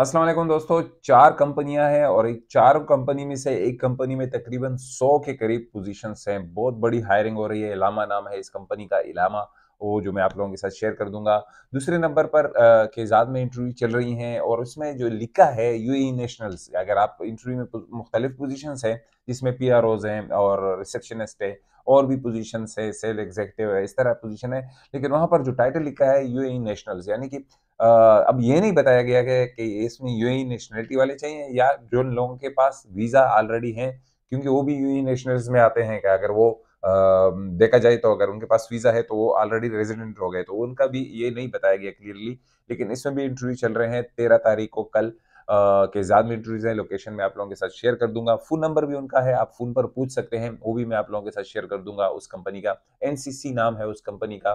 अस्सलाम वालेकुम दोस्तों चार कंपनियां हैं और एक चार कंपनी में से एक कंपनी में तकरीबन 100 के करीब पोजीशंस हैं बहुत बड़ी हायरिंग हो रही है इलामा नाम है इस कंपनी का इलामा वो जो मैं आप लोगों के साथ शेयर कर दूंगा दूसरे नंबर पर जाद में इंटरव्यू चल रही हैं और उसमें जो लिखा है यूएई नेशनल्स e अगर आप इंटरव्यू में मुख्तलिफ पोजिशन हैं जिसमें पी आर ओज हैं और रिसेप्शनिस्ट है और भी पोजिशन है सेल एग्जेक्टिव है इस तरह पोजिशन है लेकिन वहाँ पर जो टाइटल लिखा है यूएई नेशनल्स e यानी कि अब ये नहीं बताया गया कि, कि इसमें यूएई नेशनलिटी e वाले चाहिए या जो लोगों के पास वीज़ा ऑलरेडी हैं क्योंकि वो भी यू नेशनल्स e में आते हैं क्या अगर वो देखा जाए तो अगर उनके पास वीज़ा है तो वो ऑलरेडी रेजिडेंट हो गए तो उनका भी ये नहीं बताया गया क्लियरली लेकिन इसमें भी इंटरव्यू चल रहे हैं तेरह तारीख को कल के ज़्यादा इंटरव्यूज हैं लोकेशन में आप लोगों के साथ शेयर कर दूंगा फ़ोन नंबर भी उनका है आप फ़ोन पर पूछ सकते हैं वो भी मैं आप लोगों के साथ शेयर कर दूंगा उस कंपनी का एन नाम है उस कंपनी का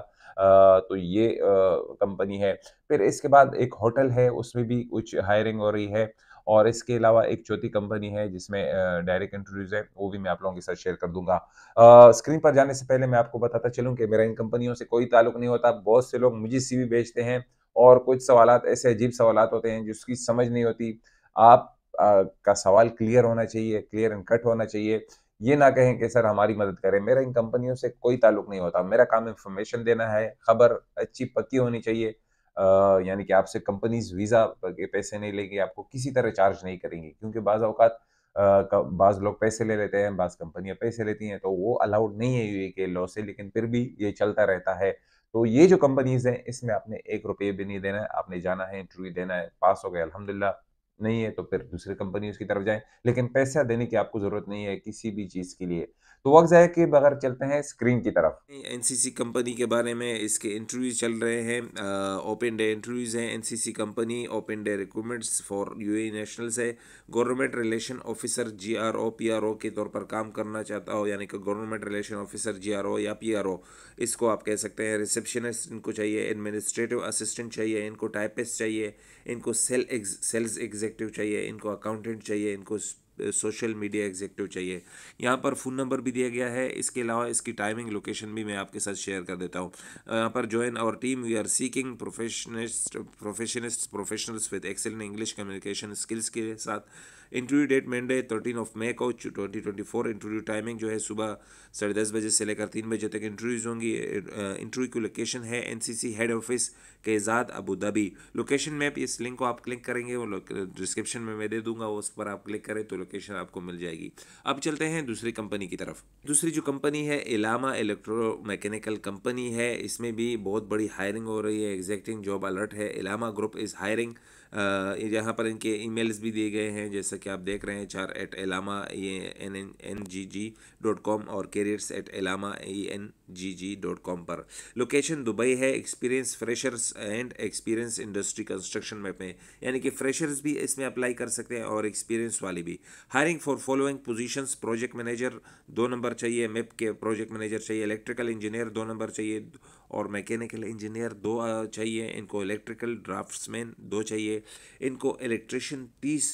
तो ये कंपनी है फिर इसके बाद एक होटल है उसमें भी कुछ हायरिंग हो रही है और इसके अलावा एक चौथी कंपनी है जिसमें डायरेक्ट इंटरव्यूज है वो भी मैं आप लोगों के साथ शेयर कर दूंगा स्क्रीन पर जाने से पहले मैं आपको बताता चलूँ कि मेरा इन कंपनियों से कोई ताल्लुक नहीं होता बहुत से लोग मुझे सीवी भेजते हैं और कुछ सवाल ऐसे अजीब सवाल होते हैं जिसकी समझ नहीं होती आप आ, का सवाल क्लियर होना चाहिए क्लियर एंड कट होना चाहिए ये ना कहें कि सर हमारी मदद करें मेरा इन कंपनियों से कोई ताल्लुक नहीं होता मेरा काम इंफॉर्मेशन देना है खबर अच्छी पक्की होनी चाहिए यानी कि आपसे कंपनीज वीज़ा के पैसे नहीं लेंगे आपको किसी तरह चार्ज नहीं करेंगी क्योंकि बाज़ अवकात बाज़ लोग पैसे ले लेते हैं बाज़ कंपनियां पैसे लेती हैं तो वो अलाउड नहीं है यू के लॉ से लेकिन फिर भी ये चलता रहता है तो ये जो कंपनीज हैं इसमें आपने एक रुपये भी नहीं देना है आपने जाना है इंटरव्यू देना है पास हो गए अलहमदिल्ला नहीं है तो फिर दूसरी कंपनी उसकी तरफ जाए लेकिन पैसा देने की आपको जरूरत नहीं है किसी भी चीज़ के लिए तो वक्त जाए के बगैर चलते हैं स्क्रीन की तरफ एन कंपनी के बारे में इसके इंटरव्यूज चल रहे हैं ओपन डे इंटरव्यूज़ हैं an company open day recruitments for you nationals है government relation officer G R O P R O के तौर पर काम करना चाहता हो यानी कि government relation officer G R O या पी आर ओ इसको आप कह सकते हैं रिसेप्शनिस्ट इनको चाहिए एडमिनिस्ट्रेटिव असिस्टेंट चाहिए इनको टाइपिस्ट चाहिए इनको सेल सेल्स एग्जीक्यूटिव एग्जेक्टिव चाहिए इनको अकाउंटेंट चाहिए इनको सोशल मीडिया एग्जीक्यूटिव चाहिए यहाँ पर फ़ोन नंबर भी दिया गया है इसके अलावा इसकी टाइमिंग लोकेशन भी मैं आपके साथ शेयर कर देता हूँ यहाँ पर ज्वाइन और team we are seeking professionist professionist professionals with excellent English communication skills के साथ interview date Monday thirteen of May को twenty twenty four interview timing जो है सुबह साढ़े दस बजे से लेकर तीन बजे तक इंटरव्यूज होंगी इंटरव्यू की लोकेशन है एनसीसी हेड ऑफिस केजाद अबू धाबी लोकेशन मैप इस लिंक को आप क्लिक करेंगे वो डिस्क्रिप्शन में मैं दे दूंगा उस पर आप क्लिक करें तो लोकेशन आपको मिल जाएगी अब चलते हैं दूसरी कंपनी की तरफ दूसरी जो कंपनी है इलामा इलेक्ट्रो मैकेनिकल कंपनी है इसमें भी बहुत बड़ी हायरिंग हो रही है एग्जैक्टिंग जॉब अलर्ट है इलामा ग्रुप इज़ हायरिंग यहाँ पर इनके ईमेल्स भी दिए गए हैं जैसा कि आप देख रहे हैं चार एट एलामा A N N N G G dot com और कैरियर्स एट एलामा A N G G dot com पर लोकेशन दुबई है experience freshers and experience industry construction map में यानी कि फ्रेशर्स भी इसमें अप्लाई कर सकते हैं और एक्सपीरियंस वाले भी hiring for following positions project manager दो नंबर चाहिए मेप के प्रोजेक्ट मैनेजर चाहिए इलेक्ट्रिकल इंजीनियर दो नंबर चाहिए और मैकेनिकल इंजीनियर दो चाहिए इनको इलेक्ट्रिकल ड्राफ्ट्समैन दो चाहिए इनको इलेक्ट्रिशियन तीस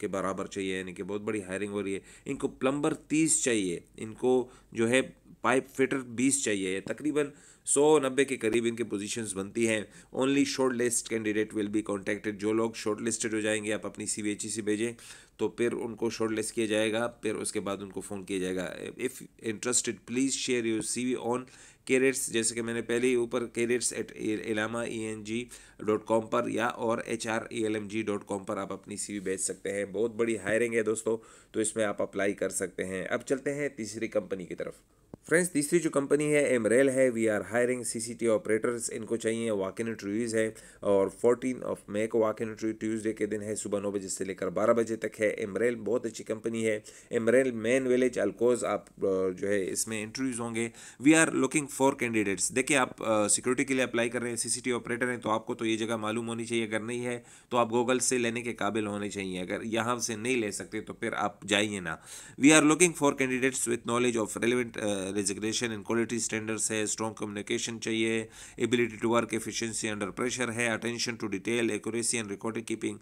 के बराबर चाहिए यानी कि बहुत बड़ी हायरिंग हो रही है इनको प्लम्बर तीस चाहिए इनको जो है पाइप फिटर बीस चाहिए तकरीबन सौ नब्बे के करीब इनके पोजीशंस बनती हैं only short list candidate will be contacted जो लोग शॉर्ट लिस्टेड हो जाएंगे आप अपनी सी बी e से भेजें तो फिर उनको शॉर्ट लिस्ट किया जाएगा फिर उसके बाद उनको फ़ोन किया जाएगा if interested please share your C V on careers जैसे कि मैंने पहले ही ऊपर कैरियर्स एट एलामा E N G dot com पर या और H R E L M G dot com पर आप अपनी सी वी भेज सकते हैं बहुत बड़ी हायरिंग है दोस्तों तो इसमें आप अप्लाई कर सकते हैं अब चलते हैं तीसरी कंपनी की तरफ फ्रेंड्स तीसरी जो कंपनी है एमरेल है we are hiring CCT operators इनको चाहिए वॉक इन इंटरव्यूज़ है और फोर्टीन ऑफ मे को वॉक इन इंटरव्यू ट्यूजडे के दिन है सुबह नौ बजे से लेकर बारह बजे तक है एमरेल बहुत अच्छी कंपनी है एमरेल मेन विलेज अल्कोज आप जो है इसमें इंटरव्यूज़ होंगे we are looking for candidates देखिए आप सिक्योरिटी के लिए अप्लाई कर रहे हैं सी ऑपरेटर हैं तो आपको तो ये जगह मालूम होनी चाहिए अगर नहीं है तो आप गूगल से लेने के काबिल होने चाहिए अगर यहाँ से नहीं ले सकते तो फिर आप जाइए ना we are looking for candidates with knowledge of relevant resignation and quality standards है स्ट्रॉन्ग कम्युनिकेशन चाहिए ability to work efficiency under pressure है attention to detail accuracy and recording keeping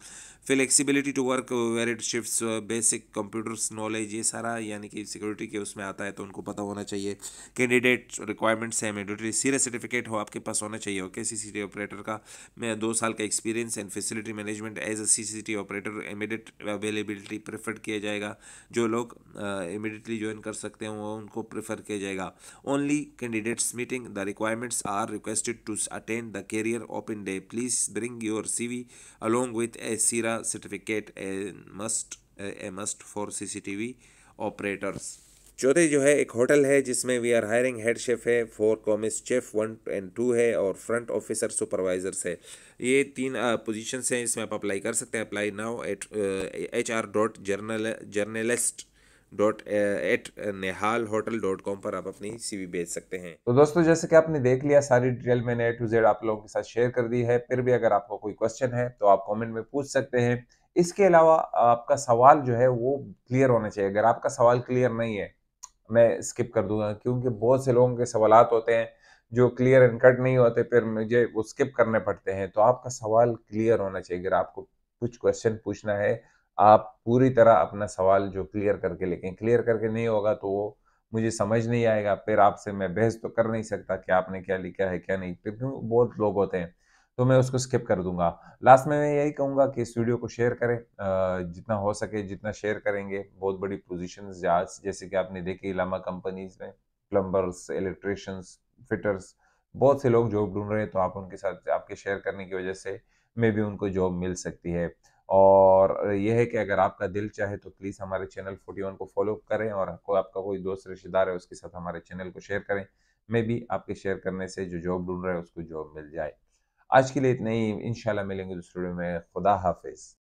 flexibility to work varied shift basic computers knowledge ये सारा यानी कि security के उसमें आता है तो उनको पता होना चाहिए कैंडिडेट रिक्वायरमेंट्स है मैंडेटरी सीरियस सर्टिफिकेट हो आपके पास होना चाहिए okay C C T operator का मैं दो साल का experience and facility management as a T operator immediate availability prefer किया जाएगा जो लोग uh, ज्वाइन कर सकते हैं वो उनको प्रेफर किया किया जाएगा only candidates meeting the requirements are requested to attend the career open day please bring your CV along with a SIRA certificate a must a must for CCTV operators चौथे जो है एक होटल है जिसमें we are hiring head chef है four commis chef one and two है और front officer supervisors है ये तीन पोजीशंस हैं इसमें आप अप्लाई कर सकते हैं apply now at H R dot journal journalist dot at Nehal hotel dot com पर आप अपनी सीवी भेज सकते हैं तो दोस्तों जैसे कि आपने देख लिया सारी डिटेल मैंने ए टू जेड आप लोगों के साथ शेयर कर दी है फिर भी अगर आपको कोई क्वेश्चन है तो आप कमेंट में पूछ सकते हैं इसके अलावा आपका सवाल जो है वो क्लियर होना चाहिए अगर आपका सवाल क्लियर नहीं है मैं स्किप कर दूंगा क्योंकि बहुत से लोगों के सवाल होते हैं जो क्लियर एंड कट नहीं होते फिर मुझे वो स्किप करने पड़ते हैं तो आपका सवाल क्लियर होना चाहिए अगर आपको कुछ क्वेश्चन पूछना है आप पूरी तरह अपना सवाल जो क्लियर करके लिखें क्लियर करके नहीं होगा तो वो मुझे समझ नहीं आएगा फिर आपसे मैं बहस तो कर नहीं सकता कि आपने क्या लिखा है क्या नहीं क्योंकि बहुत लोग होते हैं तो मैं उसको स्किप कर दूंगा लास्ट में मैं यही कहूंगा कि इस वीडियो को शेयर करें जितना हो सके जितना शेयर करेंगे बहुत बड़ी पोजिशन आज जैसे कि आपने देखी इलामा कंपनीज में प्लम्बर्स इलेक्ट्रिशंस फिटर्स बहुत से लोग जॉब ढूंढ रहे हैं तो आप उनके साथ आपके शेयर करने की वजह से मे भी उनको जॉब मिल सकती है और यह है कि अगर आपका दिल चाहे तो प्लीज़ हमारे चैनल 41 को फॉलो करें और कोई आपका कोई दोस्त रिश्तेदार है उसके साथ हमारे चैनल को शेयर करें मे भी आपके शेयर करने से जो जॉब ढूंढ रहा है उसको जॉब मिल जाए आज के लिए इतना ही इन मिलेंगे दूसरे में खुदा हाफिज़